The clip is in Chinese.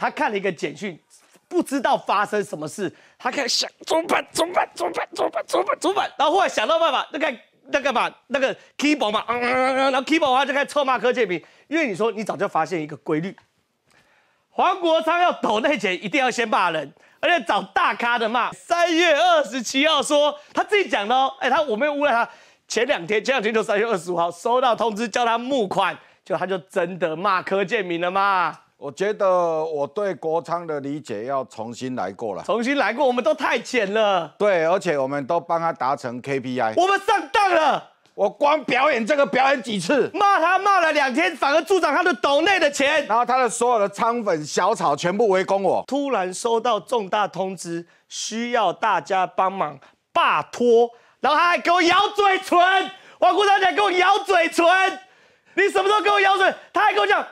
他看了一个简讯，不知道发生什么事，他开始想怎么办？怎么办？怎么办？怎么办？怎么办？怎么办？然后后来想到办法，那个那个嘛，那个 keyboard 嘛，嗯嗯嗯，然后 keyboard 他就开始臭骂柯建铭，因为你说你早就发现一个规律，黄国昌要抖那钱，一定要先骂人，而且找大咖的骂。三月二十七号说他自己讲的哦，哎，他我没有诬赖他，前两天前两天就三月二十五号收到通知叫他募款，就他就真的骂柯建铭了嘛。我觉得我对国昌的理解要重新来过了。重新来过，我们都太浅了。对，而且我们都帮他达成 KPI。我们上当了。我光表演这个表演几次，骂他骂了两天，反而助长他的斗内的钱。然后他的所有的仓粉小草全部围攻我。突然收到重大通知，需要大家帮忙，拜托。然后他还给我咬嘴唇，王国仓你还给我咬嘴唇，你什么时候给我咬嘴？他还跟我讲。